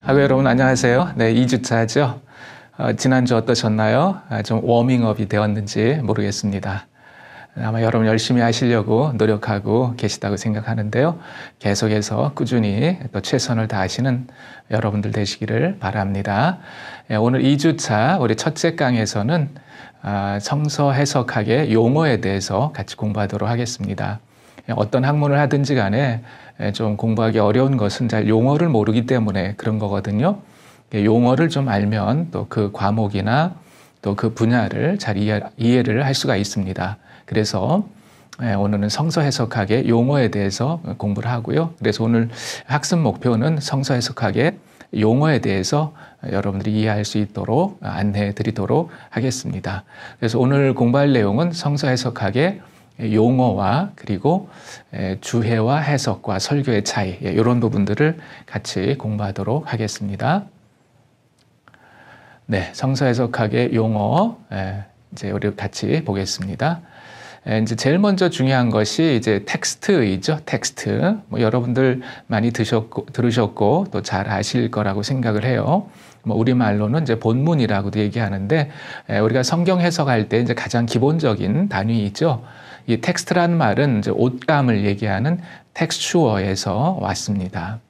하고 여러분 안녕하세요. 네, 2주차죠. 어, 지난주 어떠셨나요? 아, 좀 워밍업이 되었는지 모르겠습니다. 아마 여러분 열심히 하시려고 노력하고 계시다고 생각하는데요. 계속해서 꾸준히 또 최선을 다하시는 여러분들 되시기를 바랍니다. 예, 오늘 2주차 우리 첫째 강에서는 아, 성서 해석학의 용어에 대해서 같이 공부하도록 하겠습니다. 어떤 학문을 하든지 간에 좀 공부하기 어려운 것은 잘 용어를 모르기 때문에 그런 거거든요. 예, 용어를 좀 알면 또 그 과목이나 또 그 분야를 잘 이해, 를할 수가 있습니다. 그래서 오늘은 성서 해석학의 용어에 대해서 공부를 하고요. 그래서 오늘 학습 목표는 성서 해석학의 용어에 대해서 여러분들이 이해할 수 있도록 안내해 드리도록 하겠습니다. 그래서 오늘 공부할 내용은 성서 해석학의 용어와 그리고 주해와 해석과 설교의 차이 이런 예, 부분들을 같이 공부하도록 하겠습니다. 네, 성서 해석학의 용어 이제 우리 같이 보겠습니다. 이제 제일 먼저 중요한 것이 이제 텍스트이죠. 텍스트. 뭐 여러분들 많이 드셨고, 들으셨고 또 잘 아실 거라고 생각을 해요. 뭐 우리말로는 이제 본문이라고도 얘기하는데 우리가 성경 해석할 때 이제 가장 기본적인 단위이죠. 이 텍스트라는 말은 이제 옷감을 얘기하는 텍스추어에서 왔습니다.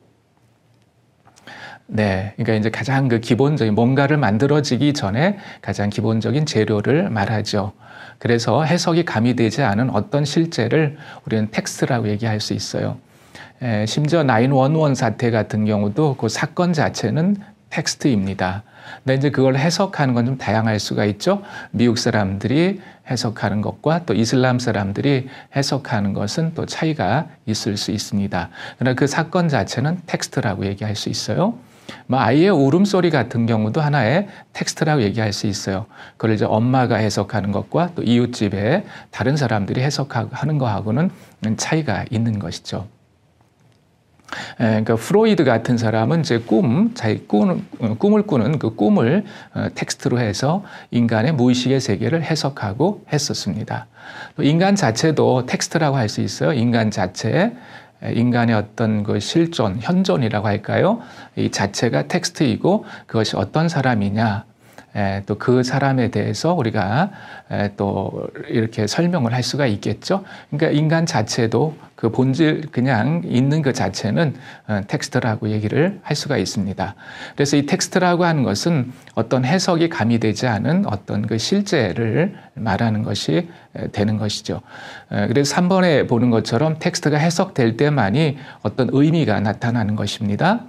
네. 그러니까 이제 가장 그 기본적인 뭔가를 만들어지기 전에 가장 기본적인 재료를 말하죠. 그래서 해석이 가미되지 않은 어떤 실제를 우리는 텍스트라고 얘기할 수 있어요. 에, 심지어 911 사태 같은 경우도 그 사건 자체는 텍스트입니다. 근데 이제 그걸 해석하는 건 좀 다양할 수가 있죠. 미국 사람들이 해석하는 것과 또 이슬람 사람들이 해석하는 것은 또 차이가 있을 수 있습니다. 그러나 그 사건 자체는 텍스트라고 얘기할 수 있어요. 뭐 아이의 울음소리 같은 경우도 하나의 텍스트라고 얘기할 수 있어요. 그걸 이제 엄마가 해석하는 것과 또 이웃집에 다른 사람들이 해석하는 거하고는 차이가 있는 것이죠. 그러니까 프로이드 같은 사람은 이제 꿈, 자기 꿈, 어, 꿈을 꾸는 그 꿈을 어, 텍스트로 해서 인간의 무의식의 세계를 해석하고 했었습니다. 또 인간 자체도 텍스트라고 할 수 있어요. 인간 자체. 인간의 어떤 그 실존, 현존이라고 할까요? 이 자체가 텍스트이고 그것이 어떤 사람이냐, 예, 또그 사람에 대해서 우리가 예, 또 이렇게 설명을 할 수가 있겠죠. 그러니까 인간 자체도 그 본질 그냥 있는 그 자체는 어, 텍스트라고 얘기를 할 수가 있습니다. 그래서 이 텍스트라고 하는 것은 어떤 해석이 가미되지 않은 어떤 그 실제를 말하는 것이 되는 것이죠. 어, 그래서 3번에 보는 것처럼 텍스트가 해석될 때만이 어떤 의미가 나타나는 것입니다.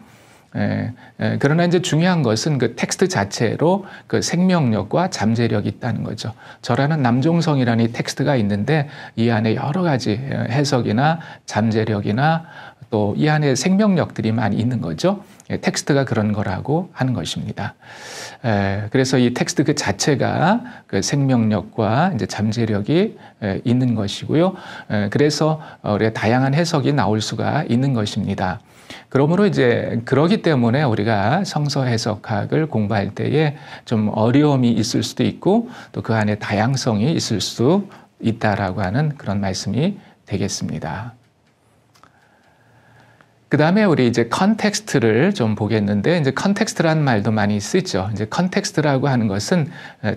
예, 예, 그러나 이제 중요한 것은 그 텍스트 자체로 그 생명력과 잠재력이 있다는 거죠. 저라는 남종성이라는 이 텍스트가 있는데 이 안에 여러 가지 해석이나 잠재력이나 또이 안에 생명력들이 많이 있는 거죠. 예, 텍스트가 그런 거라고 하는 것입니다. 그래서 이 텍스트 그 자체가 그 생명력과 이제 잠재력이 있는 것이고요. 그래서 우리가 다양한 해석이 나올 수가 있는 것입니다. 그러므로 이제 그러기 때문에 우리가 성서 해석학을 공부할 때에 좀 어려움이 있을 수도 있고 또 그 안에 다양성이 있을 수 있다라고 하는 그런 말씀이 되겠습니다. 그 다음에 우리 이제 컨텍스트를 좀 보겠는데, 이제 컨텍스트라는 말도 많이 쓰죠. 이제 컨텍스트라고 하는 것은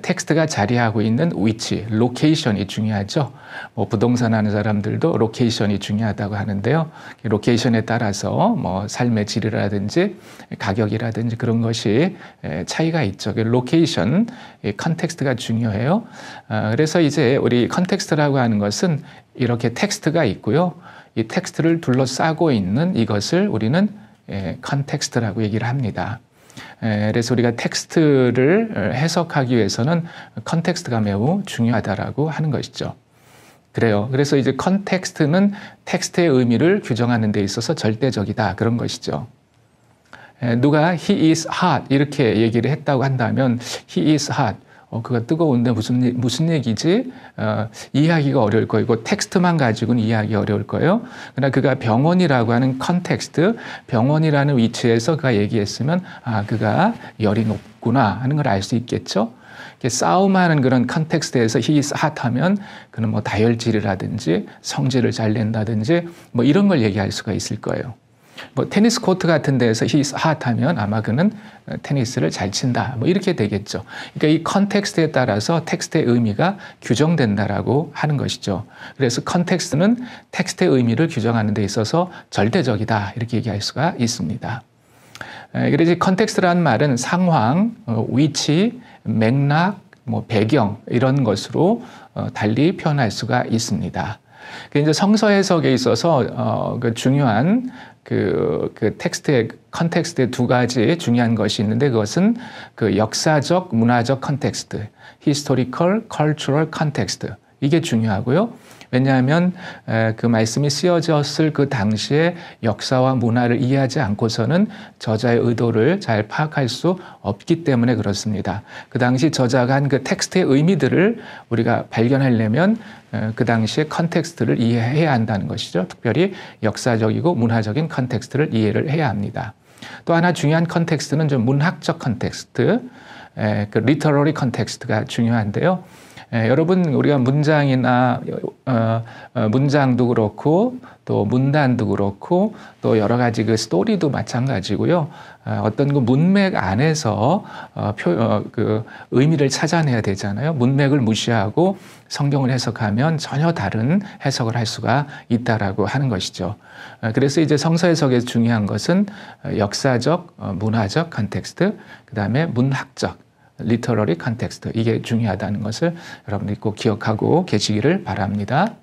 텍스트가 자리하고 있는 위치, 로케이션이 중요하죠. 뭐 부동산 하는 사람들도 로케이션이 중요하다고 하는데요. 로케이션에 따라서 뭐 삶의 질이라든지 가격이라든지 그런 것이 차이가 있죠. 로케이션, 그 컨텍스트가 중요해요. 아, 그래서 이제 우리 컨텍스트라고 하는 것은 이렇게 텍스트가 있고요. 이 텍스트를 둘러싸고 있는 이것을 우리는 예, 컨텍스트라고 얘기를 합니다. 예, 그래서 우리가 텍스트를 어, 해석하기 위해서는 컨텍스트가 매우 중요하다라고 하는 것이죠. 그래요. 그래서 이제 컨텍스트는 텍스트의 의미를 규정하는 데 있어서 절대적이다. 그런 것이죠. 예, 누가 he is hot 이렇게 얘기를 했다고 한다면 he is hot 어, 그가 뜨거운데 무슨, 무슨 얘기지? 어, 이해하기가 어려울 거예요. 이거 텍스트만 가지고는 이해하기 어려울 거예요. 그러나 그가 병원이라고 하는 컨텍스트, 병원이라는 위치에서 그가 얘기했으면, 아, 그가 열이 높구나 하는 걸 알 수 있겠죠? 싸움하는 그런 컨텍스트에서 히스 핫하면 그는 뭐 다혈질이라든지 성질을 잘 낸다든지 뭐 이런 걸 얘기할 수가 있을 거예요. 뭐 테니스 코트 같은 데에서 히 e s h 하면 아마 그는 테니스를 잘 친다. 뭐 이렇게 되겠죠. 그러니까 이 컨텍스트에 따라서 텍스트의 의미가 규정된다라고 하는 것이죠. 그래서 컨텍스트는 텍스트의 의미를 규정하는 데 있어서 절대적이다. 이렇게 얘기할 수가 있습니다. 그래서 컨텍스트라는 말은 상황, 어, 위치, 맥락, 뭐 배경 이런 것으로 어, 달리 표현할 수가 있습니다. 그 이제 성서 해석에 있어서 어, 그 중요한 그, 그 텍스트의 컨텍스트의 두 가지 중요한 것이 있는데 그것은 그 역사적 문화적 컨텍스트, historical cultural context 이게 중요하고요. 왜냐하면 그 말씀이 쓰여졌을 그당시의 역사와 문화를 이해하지 않고서는 저자의 의도를 잘 파악할 수 없기 때문에 그렇습니다. 그 당시 저자가 한 그 텍스트의 의미들을 우리가 발견하려면 그 당시의 컨텍스트를 이해해야 한다는 것이죠. 특별히 역사적이고 문화적인 컨텍스트를 이해를 해야 합니다. 또 하나 중요한 컨텍스트는 좀 문학적 컨텍스트, 그 리터러리 컨텍스트가 중요한데요. 예, 여러분 우리가 문장이나 어, 어, 문장도 그렇고 또 문단도 그렇고 또 여러 가지 그 스토리도 마찬가지고요. 어, 어떤 그 문맥 안에서 어, 표, 어, 그 의미를 찾아내야 되잖아요. 문맥을 무시하고 성경을 해석하면 전혀 다른 해석을 할 수가 있다라고 하는 것이죠. 어, 그래서 이제 성서 해석에서 중요한 것은 어, 역사적, 문화적 컨텍스트, 그 다음에 문학적 리터러리 컨텍스트 이게 중요하다는 것을 여러분들이 꼭 기억하고 계시기를 바랍니다.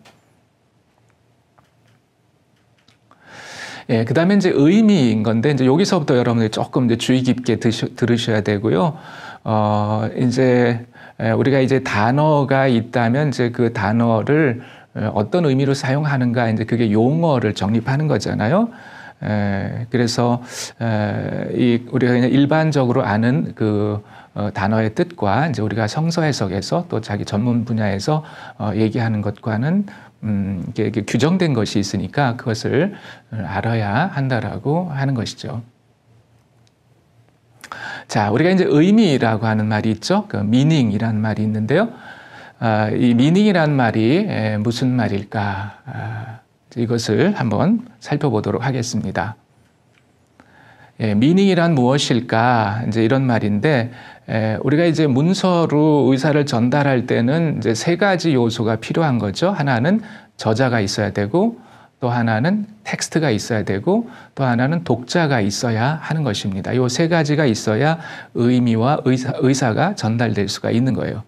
예, 그 다음에 이제 의미인 건데, 이제 여기서부터 여러분들이 조금 이제 주의 깊게 드셔, 들으셔야 되고요. 어, 이제, 예, 우리가 이제 단어가 있다면 이제 그 단어를 어, 어떤 의미로 사용하는가, 이제 그게 용어를 정립하는 거잖아요. 에, 그래서 에, 이 우리가 그냥 일반적으로 아는 그 어, 단어의 뜻과 이제 우리가 성서 해석에서 또 자기 전문 분야에서 어, 얘기하는 것과는 음, 이게, 이게 규정된 것이 있으니까 그것을 어, 알아야 한다라고 하는 것이죠. 자, 우리가 이제 의미라고 하는 말이 있죠. 그 meaning이라는 말이 있는데요. 아, 이 meaning이라는 말이 에, 무슨 말일까? 아, 이것을 한번 살펴보도록 하겠습니다. 예, 미닝이란 무엇일까? 이제 이런 말인데, 예, 우리가 이제 문서로 의사를 전달할 때는 이제 세 가지 요소가 필요한 거죠. 하나는 저자가 있어야 되고, 또 하나는 텍스트가 있어야 되고, 또 하나는 독자가 있어야 하는 것입니다. 이 세 가지가 있어야 의미와 의사, 의사가 전달될 수가 있는 거예요.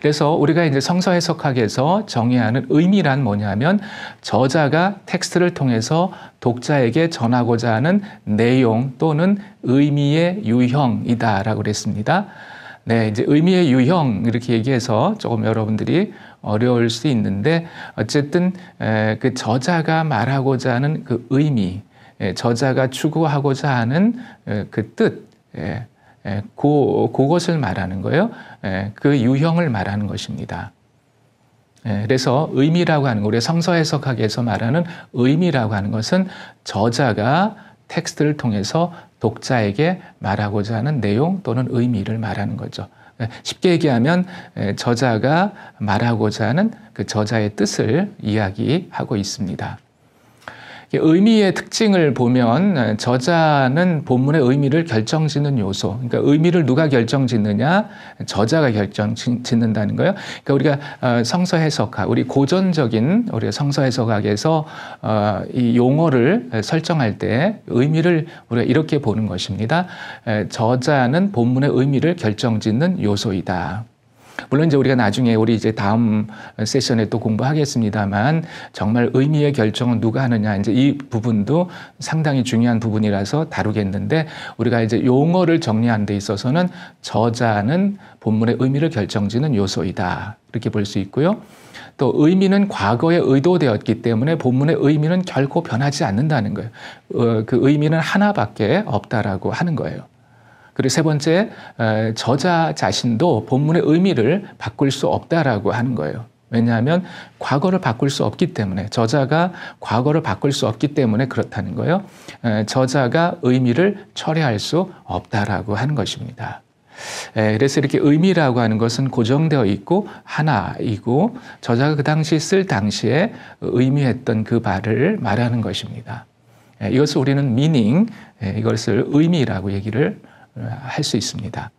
그래서 우리가 이제 성서 해석학에서 정의하는 의미란 뭐냐면 저자가 텍스트를 통해서 독자에게 전하고자 하는 내용 또는 의미의 유형이다라고 그랬습니다. 네, 이제 의미의 유형 이렇게 얘기해서 조금 여러분들이 어려울 수 있는데 어쨌든 그 저자가 말하고자 하는 그 의미, 저자가 추구하고자 하는 그 뜻, 예, 그, 그것을 말하는 거예요. 예, 그 유형을 말하는 것입니다. 예, 그래서 의미라고 하는 우리 성서 해석학에서 말하는 의미라고 하는 것은 저자가 텍스트를 통해서 독자에게 말하고자 하는 내용 또는 의미를 말하는 거죠. 예, 쉽게 얘기하면 예, 저자가 말하고자 하는 그 저자의 뜻을 이야기하고 있습니다. 의미의 특징을 보면 저자는 본문의 의미를 결정짓는 요소, 그러니까 의미를 누가 결정짓느냐, 저자가 결정짓는다는 거예요. 그러니까 우리가 어, 성서 해석학, 우리 고전적인 우리 성서 해석학에서 어, 이 용어를 설정할 때 의미를 우리가 이렇게 보는 것입니다. 저자는 본문의 의미를 결정짓는 요소이다. 물론 이제 우리가 나중에 우리 이제 다음 세션에 또 공부하겠습니다만 정말 의미의 결정은 누가 하느냐 이제 이 부분도 상당히 중요한 부분이라서 다루겠는데 우리가 이제 용어를 정리한데 있어서는 저자는 본문의 의미를 결정짓는 요소이다. 이렇게 볼 수 있고요. 또 의미는 과거에 의도되었기 때문에 본문의 의미는 결코 변하지 않는다는 거예요. 어, 그 의미는 하나밖에 없다라고 하는 거예요. 그리고 세 번째 저자 자신도 본문의 의미를 바꿀 수 없다라고 하는 거예요. 왜냐하면 과거를 바꿀 수 없기 때문에 저자가 과거를 바꿀 수 없기 때문에 그렇다는 거예요. 저자가 의미를 철회할 수 없다라고 하는 것입니다. 그래서 이렇게 의미라고 하는 것은 고정되어 있고 하나이고 저자가 그 당시 쓸 당시에 의미했던 그 바를 말하는 것입니다. 이것을 우리는 meaning, 이것을 의미라고 얘기를 할수 있습니다.